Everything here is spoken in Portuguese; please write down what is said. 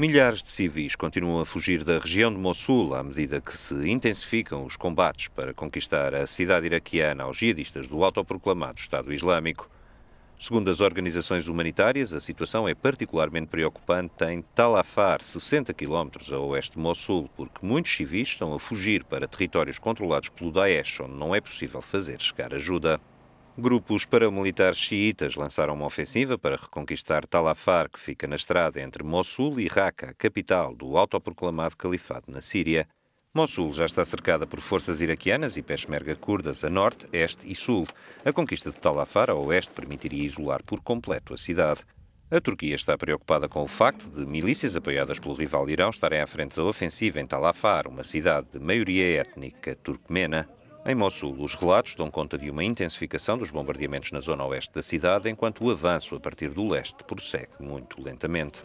Milhares de civis continuam a fugir da região de Mossul à medida que se intensificam os combates para conquistar a cidade iraquiana aos jihadistas do autoproclamado Estado Islâmico. Segundo as organizações humanitárias, a situação é particularmente preocupante em Tal Afar, 60 quilómetros a oeste de Mossul, porque muitos civis estão a fugir para territórios controlados pelo Daesh, onde não é possível fazer chegar ajuda. Grupos paramilitares xiitas lançaram uma ofensiva para reconquistar Tal Afar, que fica na estrada entre Mossul e Raqqa, capital do autoproclamado califado na Síria. Mossul já está cercada por forças iraquianas e peshmerga curdas a norte, este e sul. A conquista de Tal Afar a oeste permitiria isolar por completo a cidade. A Turquia está preocupada com o facto de milícias apoiadas pelo rival Irão estarem à frente da ofensiva em Tal Afar, uma cidade de maioria étnica turcmena. Em Mossul, os relatos dão conta de uma intensificação dos bombardeamentos na zona oeste da cidade, enquanto o avanço a partir do leste prossegue muito lentamente.